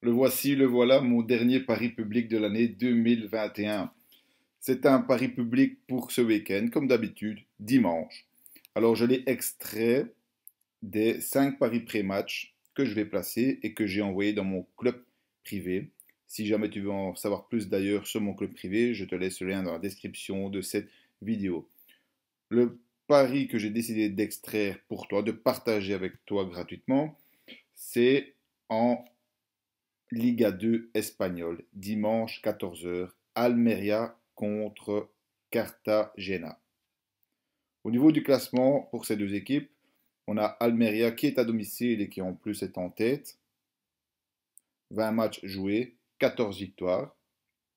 Le voici, le voilà, mon dernier pari public de l'année 2021. C'est un pari public pour ce week-end, comme d'habitude, dimanche. Alors je l'ai extrait des 5 paris pré-match que je vais placer et que j'ai envoyé dans mon club privé. Si jamais tu veux en savoir plus d'ailleurs sur mon club privé, je te laisse le lien dans la description de cette vidéo. Le pari que j'ai décidé d'extraire pour toi, de partager avec toi gratuitement, c'est en Liga 2 espagnole, dimanche 14h, Almeria contre Cartagena. Au niveau du classement pour ces deux équipes, on a Almeria qui est à domicile et qui en plus est en tête. 20 matchs joués, 14 victoires,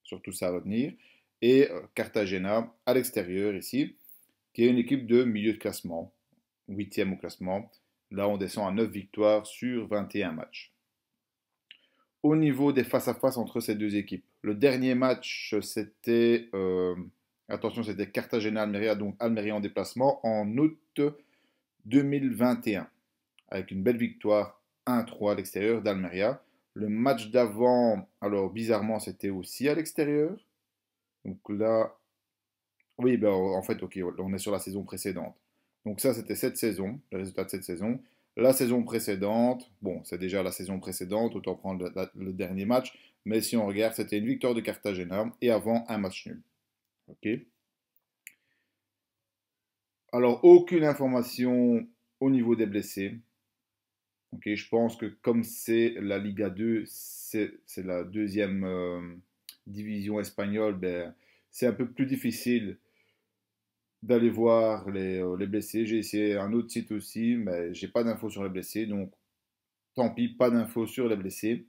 surtout ça à retenir. Et euh, Cartagena à l'extérieur ici, qui est une équipe de milieu de classement, 8e au classement. Là, on descend à 9 victoires sur 21 matchs au niveau des face-à-face entre ces deux équipes. Le dernier match, c'était, euh, attention, c'était Cartagena-Almeria, donc Almeria en déplacement, en août 2021, avec une belle victoire 1-3 à l'extérieur d'Almeria. Le match d'avant, alors bizarrement, c'était aussi à l'extérieur. Donc là, oui, ben, en fait, ok, on est sur la saison précédente. Donc ça, c'était cette saison, le résultat de cette saison. La saison précédente, bon, c'est déjà la saison précédente, autant prendre le dernier match, mais si on regarde, c'était une victoire de énorme et avant un match nul. Ok Alors, aucune information au niveau des blessés. Ok, je pense que comme c'est la Liga 2, c'est la deuxième euh, division espagnole, ben, c'est un peu plus difficile d'aller voir euh, les, blessés. J'ai essayé un autre site aussi, mais j'ai pas d'infos sur les blessés, donc tant pis, pas d'infos sur les blessés.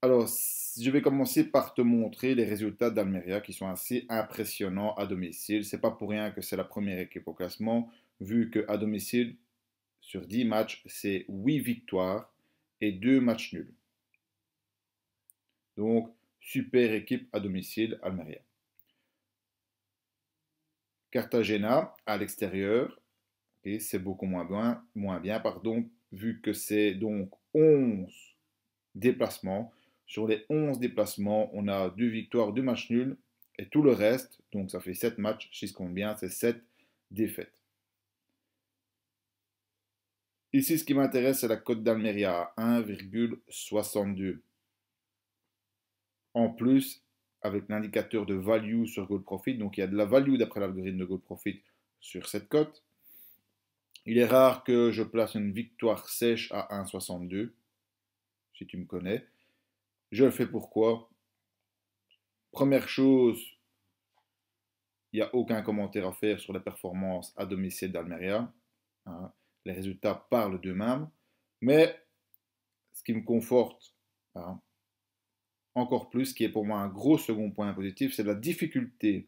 Alors, je vais commencer par te montrer les résultats d'Almeria qui sont assez impressionnants à domicile. C'est pas pour rien que c'est la première équipe au classement, vu qu'à domicile, sur 10 matchs, c'est 8 victoires et 2 matchs nuls. Donc, super équipe à domicile, Almeria. Cartagena à l'extérieur, et c'est beaucoup moins bien, moins vu que c'est donc 11 déplacements. Sur les 11 déplacements, on a deux victoires, deux matchs nuls, et tout le reste, donc ça fait 7 matchs, si je compte bien, c'est 7 défaites. Ici, ce qui m'intéresse, c'est la cote d'Almeria à 1,62. En plus, avec l'indicateur de value sur Gold Profit. Donc il y a de la value d'après l'algorithme de Gold Profit sur cette cote. Il est rare que je place une victoire sèche à 1,62, si tu me connais. Je le fais pourquoi Première chose, il n'y a aucun commentaire à faire sur la performance à domicile d'Almeria. Hein. les résultats parlent d'eux-mêmes. Mais ce qui me conforte, hein, encore plus, qui est pour moi un gros second point positif, c'est la difficulté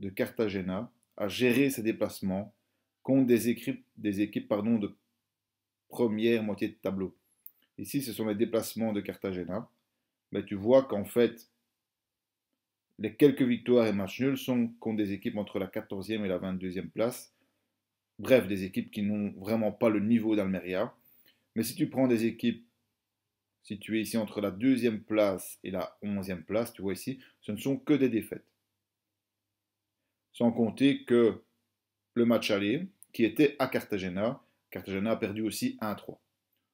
de Cartagena à gérer ses déplacements contre des équipes, des équipes pardon, de première moitié de tableau. Ici, ce sont les déplacements de Cartagena. Mais tu vois qu'en fait, les quelques victoires et matchs nuls sont contre des équipes entre la 14e et la 22e place. Bref, des équipes qui n'ont vraiment pas le niveau d'Almeria. Mais si tu prends des équipes situé ici entre la deuxième place et la onzième place, tu vois ici, ce ne sont que des défaites. Sans compter que le match aller, qui était à Cartagena, Cartagena a perdu aussi 1-3.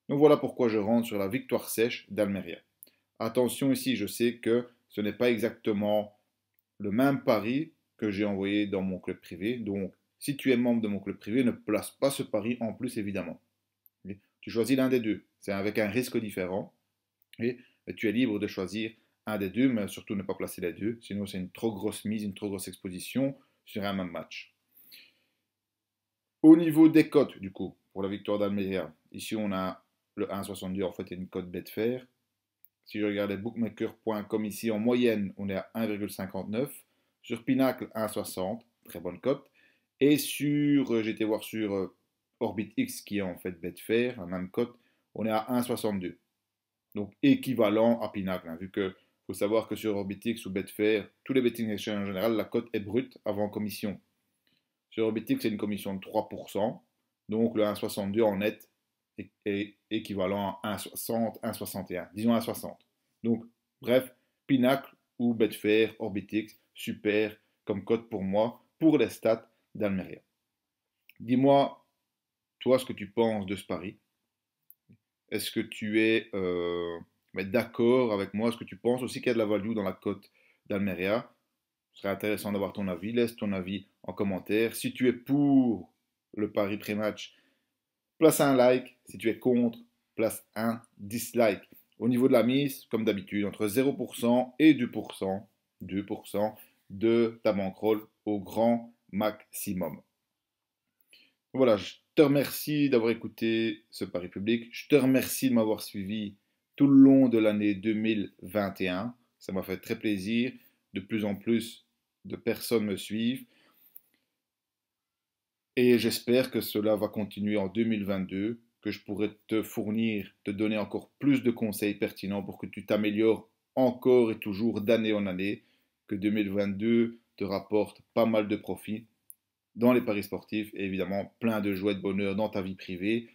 Donc voilà pourquoi je rentre sur la victoire sèche d'Almeria. Attention ici, je sais que ce n'est pas exactement le même pari que j'ai envoyé dans mon club privé. Donc, si tu es membre de mon club privé, ne place pas ce pari en plus, évidemment. Tu choisis l'un des deux. C'est avec un risque différent tu es libre de choisir un des deux, mais surtout ne pas placer les deux, sinon c'est une trop grosse mise, une trop grosse exposition sur un même match. Au niveau des cotes, du coup, pour la victoire d'Almeria, ici on a le 1,62 en fait une cote fer. Si je regardais bookmaker.com ici, en moyenne, on est à 1,59. Sur Pinacle, 1,60, très bonne cote. Et sur, euh, j'étais voir sur euh, Orbit X, qui est en fait Betfair, la même cote, on est à 1,62 donc équivalent à Pinnacle, hein, vu que faut savoir que sur Orbitix ou Betfair, tous les betting exchanges en général, la cote est brute avant commission. Sur Orbitix, c'est une commission de 3%, donc le 1,62 en net est, équivalent à 1,60, 1,61, disons 1,60. Donc, bref, Pinnacle ou Betfair, Orbitix, super comme cote pour moi, pour les stats d'Almeria. Dis-moi, toi, ce que tu penses de ce pari. Est-ce que tu es euh, d'accord avec moi Est-ce que tu penses aussi qu'il y a de la value dans la cote d'Almeria Ce serait intéressant d'avoir ton avis. Laisse ton avis en commentaire. Si tu es pour le pari pré-match, place un like. Si tu es contre, place un dislike. Au niveau de la mise, comme d'habitude, entre 0% et 2%, 2% de ta bankroll au grand maximum. Voilà, je te remercie d'avoir écouté ce Paris public. Je te remercie de m'avoir suivi tout le long de l'année 2021. Ça m'a fait très plaisir. De plus en plus de personnes me suivent. Et j'espère que cela va continuer en 2022, que je pourrai te fournir, te donner encore plus de conseils pertinents pour que tu t'améliores encore et toujours d'année en année, que 2022 te rapporte pas mal de profits dans les paris sportifs et évidemment plein de joie et de bonheur dans ta vie privée.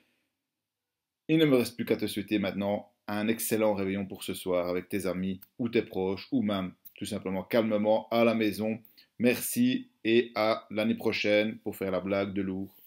Il ne me reste plus qu'à te souhaiter maintenant un excellent réveillon pour ce soir avec tes amis ou tes proches ou même tout simplement calmement à la maison. Merci et à l'année prochaine pour faire la blague de lourd.